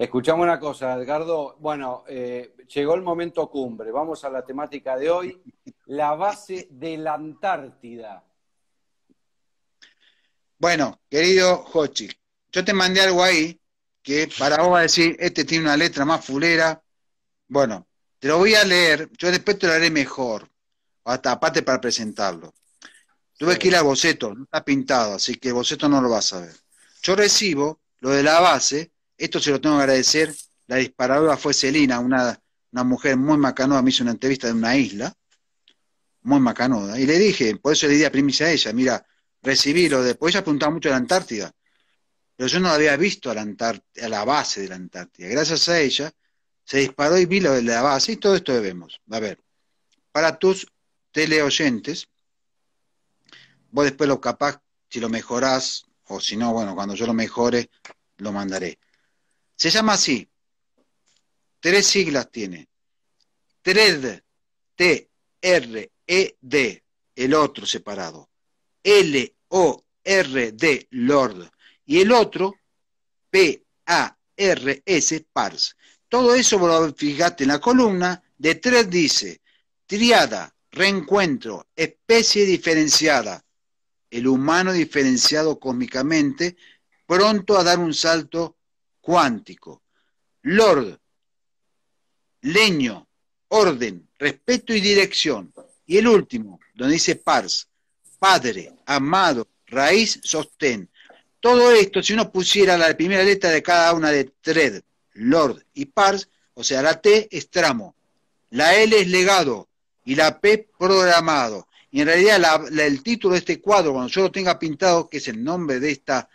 Escuchamos una cosa, Edgardo. Bueno, eh, llegó el momento cumbre. Vamos a la temática de hoy, la base de la Antártida. Bueno, querido Hochi, yo te mandé algo ahí que para vos va a decir, este tiene una letra más fulera. Bueno, te lo voy a leer, yo después te lo haré mejor, hasta aparte para presentarlo. Tuve que ir a boceto, no está pintado, así que boceto no lo vas a ver. Yo recibo lo de la base esto se lo tengo que agradecer. La disparadora fue Celina, una, una mujer muy macanuda, me hizo una entrevista de una isla, muy macanuda. Y le dije, por eso le di a primicia a ella, mira, recibí lo de, ella apuntaba mucho a la Antártida, pero yo no había visto a la, a la base de la Antártida. Gracias a ella se disparó y vi lo de la base y todo esto debemos. A ver, para tus teleoyentes, vos después lo capaz, si lo mejorás, o si no, bueno, cuando yo lo mejore, lo mandaré. Se llama así. Tres siglas tiene. TRED, T-R-E-D, el otro separado. L-O-R-D, Lord. Y el otro, P-A-R-S, Pars. Todo eso, lo en la columna, de TRED dice, triada, reencuentro, especie diferenciada, el humano diferenciado cósmicamente, pronto a dar un salto cuántico. Lord, leño, orden, respeto y dirección. Y el último, donde dice pars, padre, amado, raíz, sostén. Todo esto, si uno pusiera la primera letra de cada una de Tred, lord y pars, o sea, la T es tramo, la L es legado y la P programado. Y en realidad el título de este cuadro, cuando yo lo tenga pintado, que es el nombre de esta,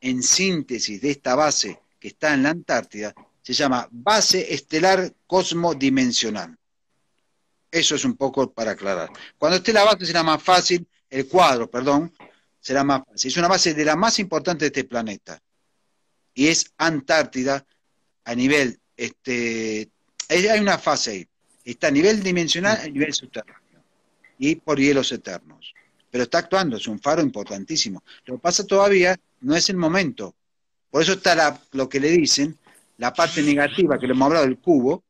en síntesis, de esta base, está en la Antártida, se llama Base Estelar Cosmodimensional. Eso es un poco para aclarar. Cuando esté la base será más fácil, el cuadro, perdón, será más fácil. Es una base de la más importante de este planeta. Y es Antártida a nivel, este, hay una fase ahí. Está a nivel dimensional, a nivel subterráneo. Y por hielos eternos. Pero está actuando, es un faro importantísimo. Lo que pasa todavía, no es el momento por eso está lo que le dicen, la parte negativa, que le hemos hablado del cubo,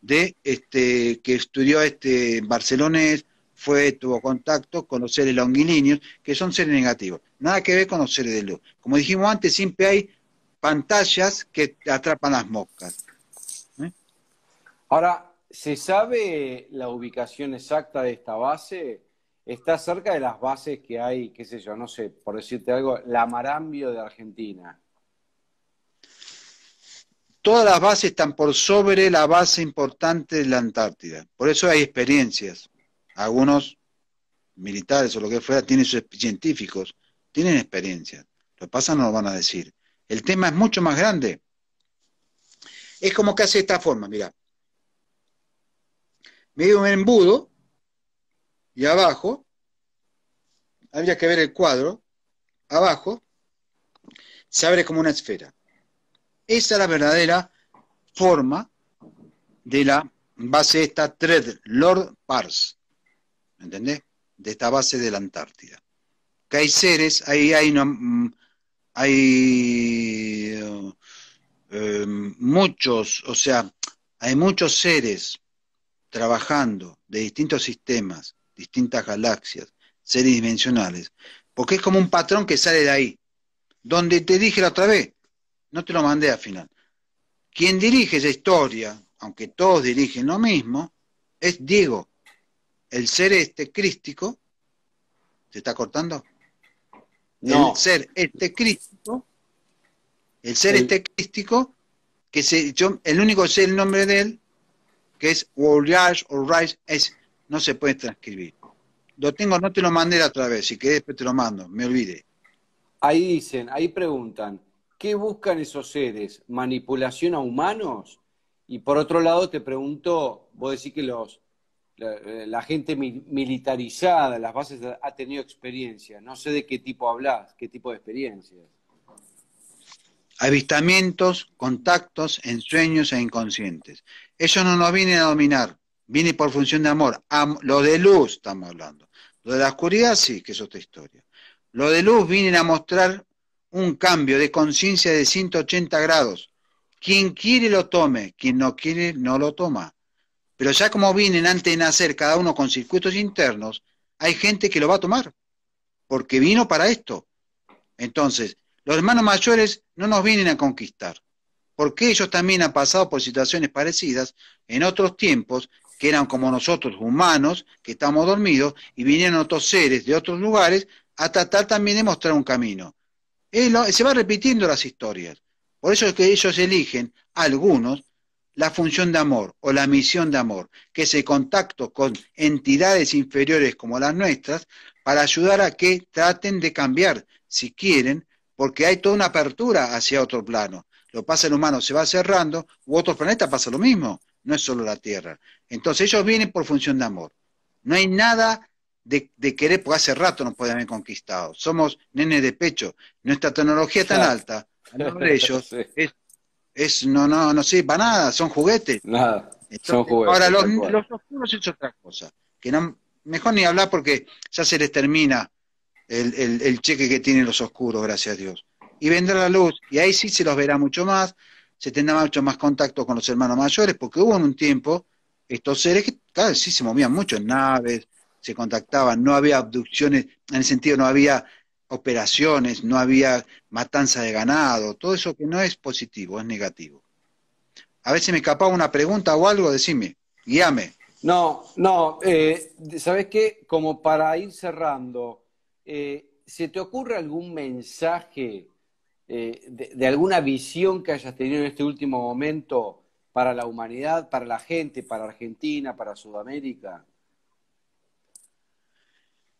de este, que estudió este barcelonés, fue, tuvo contacto con los seres longilíneos que son seres negativos. Nada que ver con los seres de luz. Como dijimos antes, siempre hay pantallas que atrapan las moscas. ¿eh? Ahora, ¿se sabe la ubicación exacta de esta base? Está cerca de las bases que hay, qué sé yo, no sé, por decirte algo, la Marambio de Argentina todas las bases están por sobre la base importante de la Antártida. Por eso hay experiencias. Algunos militares o lo que fuera tienen sus científicos, tienen experiencias. Lo que pasa no lo van a decir. El tema es mucho más grande. Es como que hace esta forma, mira. Medio un embudo y abajo, habría que ver el cuadro, abajo se abre como una esfera. Esa es la verdadera forma de la base esta Thread Lord Pars. ¿Me entendés? De esta base de la Antártida. Que hay seres, ahí hay, mm, hay eh, muchos, o sea, hay muchos seres trabajando de distintos sistemas, distintas galaxias, seres dimensionales, porque es como un patrón que sale de ahí. Donde te dije la otra vez, no te lo mandé al final. Quien dirige esa historia, aunque todos dirigen lo mismo, es Diego, el ser este crístico. ¿Se está cortando? No. El ser este crístico, el ser este crístico, que se, el único sé el nombre de él, que es Woliage o Rice, es, no se puede transcribir. Lo tengo, no te lo mandé la otra vez, si querés después te lo mando, me olvide. Ahí dicen, ahí preguntan, ¿Qué buscan esos seres? ¿Manipulación a humanos? Y por otro lado, te pregunto, vos decís que los, la, eh, gente militarizada, las bases, ha tenido experiencia. No sé de qué tipo hablas, qué tipo de experiencias. Avistamientos, contactos, ensueños e inconscientes. Ellos no nos vienen a dominar, vienen por función de amor. lo de luz estamos hablando. Lo de la oscuridad sí, que es otra historia. Lo de luz vienen a mostrar un cambio de conciencia de 180 grados. Quien quiere lo tome, quien no quiere no lo toma. Pero ya como vienen antes de nacer cada uno con circuitos internos, hay gente que lo va a tomar, porque vino para esto. Entonces, los hermanos mayores no nos vienen a conquistar, porque ellos también han pasado por situaciones parecidas en otros tiempos, que eran como nosotros, humanos, que estamos dormidos, y vinieron otros seres de otros lugares a tratar también de mostrar un camino se va repitiendo las historias. Por eso es que ellos eligen, algunos, la función de amor o la misión de amor, que es el contacto con entidades inferiores como las nuestras, para ayudar a que traten de cambiar, si quieren, porque hay toda una apertura hacia otro plano. Lo pasa el humano, se va cerrando, u otro planeta pasa lo mismo, no es solo la Tierra. Entonces ellos vienen por función de amor. No hay nada de, querer, porque hace rato nos pueden haber conquistado. Somos nenes de pecho. Nuestra tecnología es tan alta, nombre ellos, es, no, no, no sirve para nada, son juguetes. Nada, Ahora, los, oscuros es otra cosa, que no, mejor ni hablar porque ya se les termina el, cheque que tienen los oscuros, gracias a Dios. Y vendrá la luz, y ahí sí se los verá mucho más, se tendrá mucho más contacto con los hermanos mayores, porque hubo en un tiempo estos seres que, vez sí se movían mucho en naves, se contactaban, no había abducciones, en el sentido no había operaciones, no había matanza de ganado, todo eso que no es positivo, es negativo. A veces me escapaba una pregunta o algo, decime, guíame. No, no, eh, ¿sabes qué? Como para ir cerrando, eh, ¿se te ocurre algún mensaje eh, de, alguna visión que hayas tenido en este último momento para la humanidad, para la gente, para Argentina, para Sudamérica?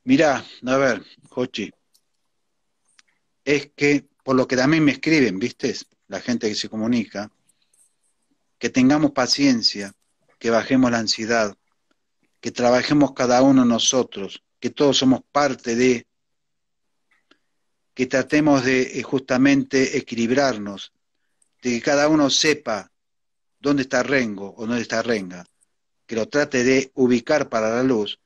Mirá, a ver, Jochi, es que por lo que también me escriben, ¿viste? La gente que se comunica, que tengamos paciencia, que bajemos la ansiedad, que trabajemos cada uno nosotros, que todos somos parte de, que tratemos de eh, justamente equilibrarnos, de que cada uno sepa dónde está Rengo o dónde está Renga, que lo trate de ubicar para la luz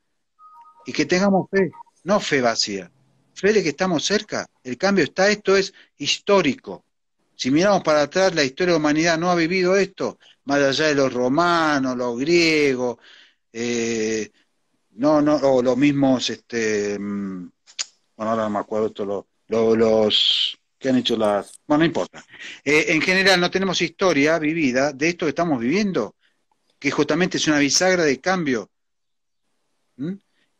y que tengamos fe, no fe vacía, fe de que estamos cerca. El cambio está, esto es histórico. Si miramos para atrás, la historia de la humanidad no ha vivido esto, más allá de los romanos, los griegos, eh, no, no, los mismos, este, mm, bueno, ahora no me acuerdo esto, los, los, los que han hecho las... Bueno, no importa. Eh, en general no tenemos historia vivida de esto que estamos viviendo, que justamente es una bisagra de cambio. ¿Mm?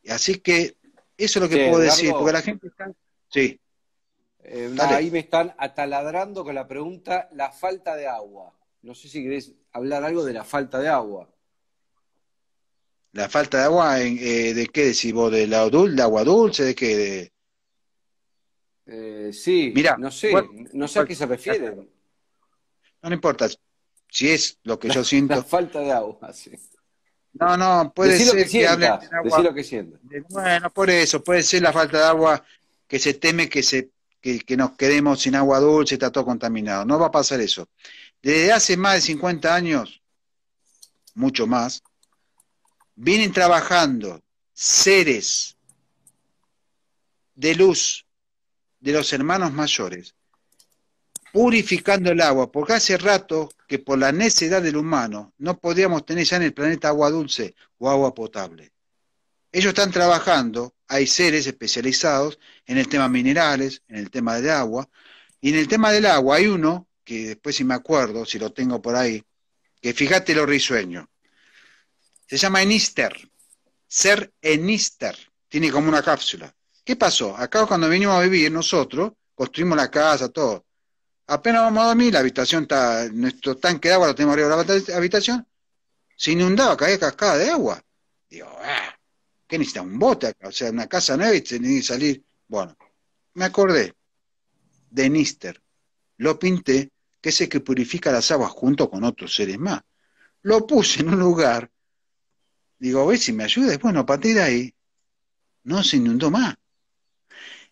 Así que eso es lo que puedo decir, porque la gente está... Sí. Eh, ahí me están ataladrando con la pregunta, la falta de agua. No sé si querés hablar algo de la falta de agua. ¿La falta de agua? Eh, ¿De qué decís ¿De, la, de agua dulce? ¿De qué? Eh, sí, no sé, no sé a qué se refiere. No, no importa, si es lo que yo siento. La falta de agua, sí. No, no, puede ser que, hable hablen agua. lo que Bueno, por eso, puede ser la falta de agua que se teme que, se, que, que nos quedemos sin agua dulce, está todo contaminado. No va a pasar eso. Desde hace más de 50 años, mucho más, vienen trabajando seres de luz de los hermanos mayores purificando el agua, porque hace rato que por la necedad del humano no podíamos tener ya en el planeta agua dulce o agua potable. Ellos están trabajando, hay seres especializados en el tema minerales, en el tema del agua, y en el tema del agua hay uno, que después si me acuerdo, si lo tengo por ahí, que fíjate lo risueño. Se llama Enister, ser Enister, tiene como una cápsula. ¿Qué pasó? Acá cuando vinimos a vivir nosotros, construimos la casa, todo Apenas vamos a dormir, la habitación está, nuestro tanque de agua lo tenemos arriba de la habitación, se inundaba, caía cascada de agua. Digo, ah, ¿qué necesita? Un bote o sea, una casa nueva y que salir. Bueno, me acordé de Nister, lo pinté, que es el que purifica las aguas junto con otros seres más. Lo puse en un lugar, digo, ve si me ayudas. Bueno, a partir de ahí, no se inundó más.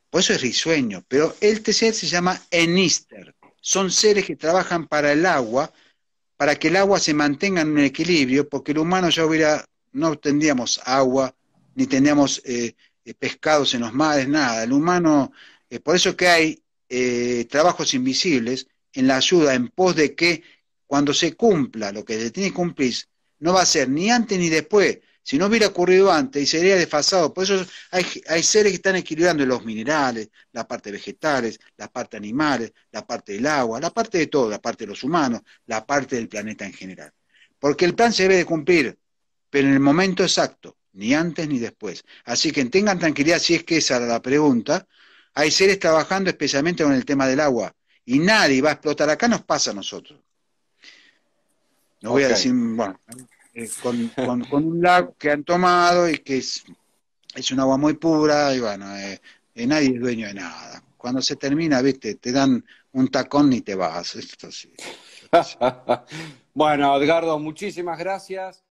Por eso es risueño, pero el tercer se llama Enister son seres que trabajan para el agua, para que el agua se mantenga en un equilibrio, porque el humano ya hubiera, no tendríamos agua, ni tendríamos eh, eh, pescados en los mares, nada. El humano, eh, por eso que hay eh, trabajos invisibles en la ayuda, en pos de que cuando se cumpla lo que se tiene que cumplir, no va a ser ni antes ni después, si no hubiera ocurrido antes, y sería desfasado. Por eso hay, seres que están equilibrando los minerales, la parte vegetales, la parte animales, la parte del agua, la parte de todo, la parte de los humanos, la parte del planeta en general. Porque el plan se debe de cumplir, pero en el momento exacto, ni antes ni después. Así que tengan tranquilidad si es que esa era la pregunta. Hay seres trabajando especialmente con el tema del agua y nadie va a explotar. Acá nos pasa a nosotros. No voy a decir, eh, con, con, un lago que han tomado y que es, es un agua muy pura y bueno, eh, eh nadie es dueño de nada. Cuando se termina, viste, te dan un tacón y te vas. bueno, Edgardo, muchísimas gracias.